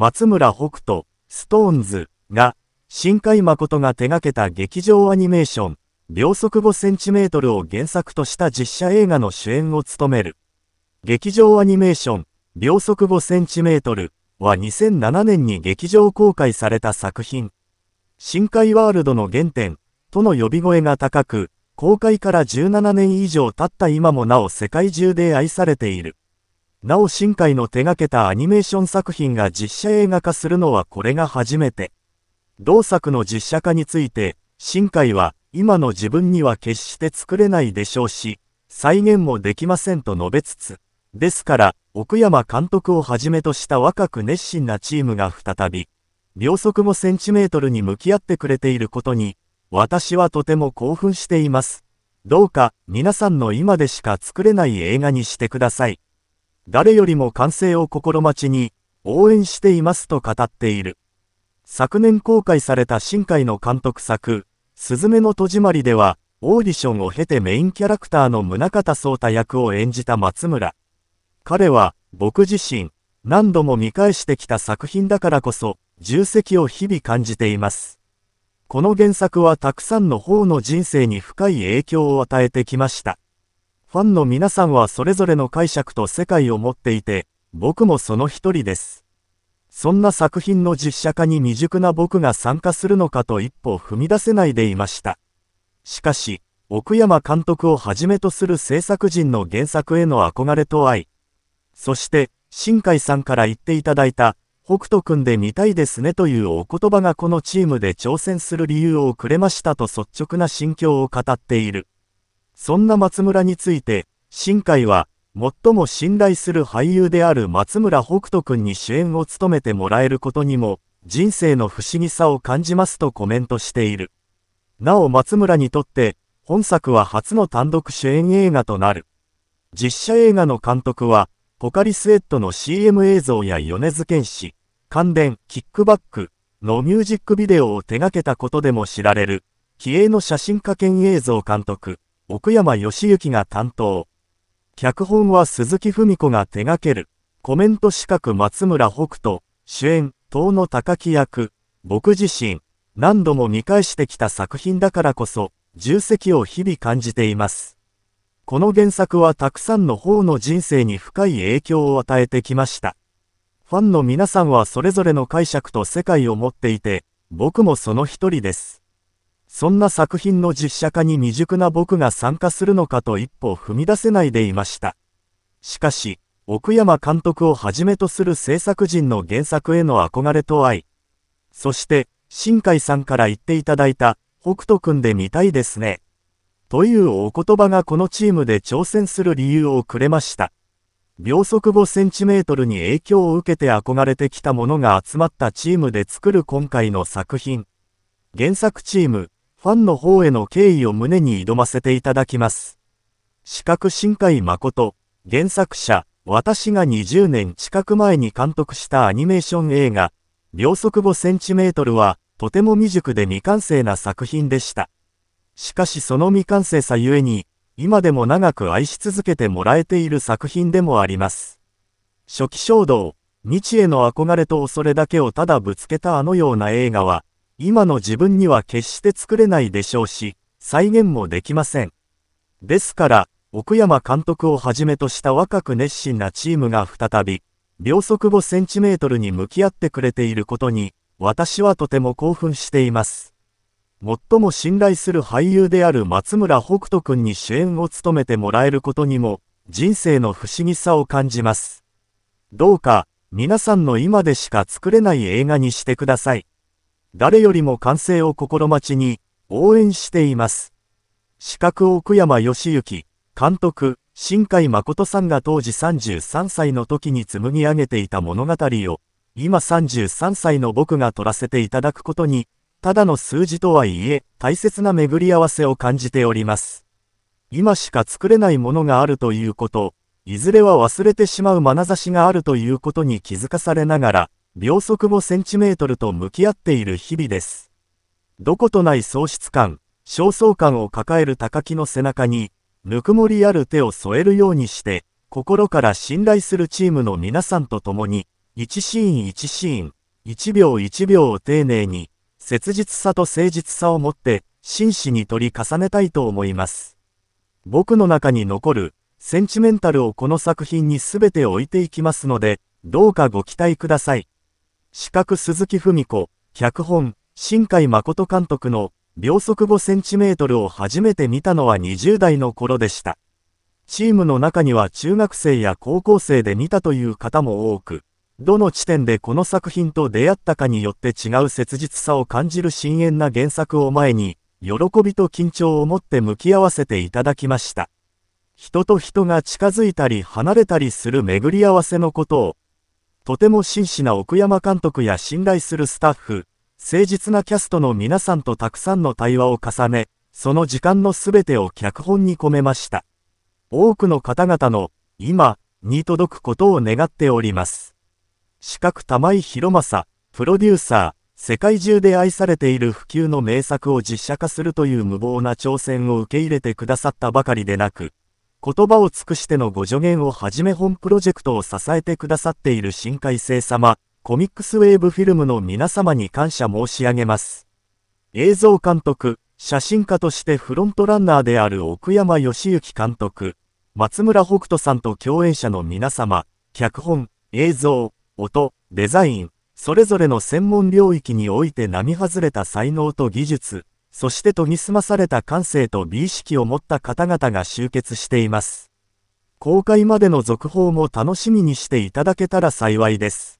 松村北斗、ストーンズが、新海誠が手掛けた劇場アニメーション、秒速 5cm を原作とした実写映画の主演を務める。劇場アニメーション、秒速 5cm は2007年に劇場公開された作品。深海ワールドの原点、との呼び声が高く、公開から17年以上経った今もなお世界中で愛されている。なお深海の手掛けたアニメーション作品が実写映画化するのはこれが初めて。同作の実写化について、深海は今の自分には決して作れないでしょうし、再現もできませんと述べつつ、ですから、奥山監督をはじめとした若く熱心なチームが再び、秒速もセンチメートルに向き合ってくれていることに、私はとても興奮しています。どうか皆さんの今でしか作れない映画にしてください。誰よりも完成を心待ちに、応援していますと語っている。昨年公開された新海の監督作、すずめの戸締まりでは、オーディションを経てメインキャラクターの宗像聡太役を演じた松村。彼は、僕自身、何度も見返してきた作品だからこそ、重責を日々感じています。この原作はたくさんの方の人生に深い影響を与えてきました。ファンの皆さんはそれぞれの解釈と世界を持っていて、僕もその一人です。そんな作品の実写化に未熟な僕が参加するのかと一歩踏み出せないでいました。しかし、奥山監督をはじめとする制作陣の原作への憧れと愛。そして、新海さんから言っていただいた、北斗くんで見たいですねというお言葉がこのチームで挑戦する理由をくれましたと率直な心境を語っている。そんな松村について、新海は、最も信頼する俳優である松村北斗君に主演を務めてもらえることにも、人生の不思議さを感じますとコメントしている。なお松村にとって、本作は初の単独主演映画となる。実写映画の監督は、ポカリスエットの CM 映像や米津玄師、関連、キックバックのミュージックビデオを手掛けたことでも知られる、気鋭の写真家兼映像監督。奥山義行が担当。脚本は鈴木文子が手掛ける。コメント資格松村北斗、主演、遠野高木役、僕自身、何度も見返してきた作品だからこそ、重責を日々感じています。この原作はたくさんの方の人生に深い影響を与えてきました。ファンの皆さんはそれぞれの解釈と世界を持っていて、僕もその一人です。そんな作品の実写化に未熟な僕が参加するのかと一歩踏み出せないでいました。しかし、奥山監督をはじめとする制作陣の原作への憧れと愛。そして、新海さんから言っていただいた、北斗くんで見たいですね。というお言葉がこのチームで挑戦する理由をくれました。秒速5センチメートルに影響を受けて憧れてきたものが集まったチームで作る今回の作品。原作チーム、ファンの方への敬意を胸に挑ませていただきます。四角深海誠、原作者、私が20年近く前に監督したアニメーション映画、秒速5センチメートルは、とても未熟で未完成な作品でした。しかしその未完成さゆえに、今でも長く愛し続けてもらえている作品でもあります。初期衝動、日への憧れと恐れだけをただぶつけたあのような映画は、今の自分には決して作れないでしょうし、再現もできません。ですから、奥山監督をはじめとした若く熱心なチームが再び、秒速5センチメートルに向き合ってくれていることに、私はとても興奮しています。最も信頼する俳優である松村北斗くんに主演を務めてもらえることにも、人生の不思議さを感じます。どうか、皆さんの今でしか作れない映画にしてください。誰よりも完成を心待ちに、応援しています。四角奥山義行、監督、新海誠さんが当時33歳の時に紡ぎ上げていた物語を、今33歳の僕が撮らせていただくことに、ただの数字とはいえ、大切な巡り合わせを感じております。今しか作れないものがあるということ、いずれは忘れてしまう眼差しがあるということに気づかされながら、秒速5センチメートルと向き合っている日々です。どことない喪失感、焦燥感を抱える高木の背中に、ぬくもりある手を添えるようにして、心から信頼するチームの皆さんと共に、1シーン1シーン、1秒1秒を丁寧に、切実さと誠実さを持って、真摯に取り重ねたいと思います。僕の中に残る、センチメンタルをこの作品に全て置いていきますので、どうかご期待ください。四角鈴木文子、脚本、新海誠監督の秒速5センチメートルを初めて見たのは20代の頃でした。チームの中には中学生や高校生で見たという方も多く、どの地点でこの作品と出会ったかによって違う切実さを感じる深淵な原作を前に、喜びと緊張を持って向き合わせていただきました。人と人が近づいたり離れたりする巡り合わせのことを、とても真摯な奥山監督や信頼するスタッフ、誠実なキャストの皆さんとたくさんの対話を重ね、その時間のすべてを脚本に込めました。多くの方々の、今、に届くことを願っております。四角玉井博正、プロデューサー、世界中で愛されている普及の名作を実写化するという無謀な挑戦を受け入れてくださったばかりでなく、言葉を尽くしてのご助言をはじめ本プロジェクトを支えてくださっている深海生様、コミックスウェーブフィルムの皆様に感謝申し上げます。映像監督、写真家としてフロントランナーである奥山義行監督、松村北斗さんと共演者の皆様、脚本、映像、音、デザイン、それぞれの専門領域において並外れた才能と技術、そして研ぎ澄まされた感性と美意識を持った方々が集結しています。公開までの続報も楽しみにしていただけたら幸いです。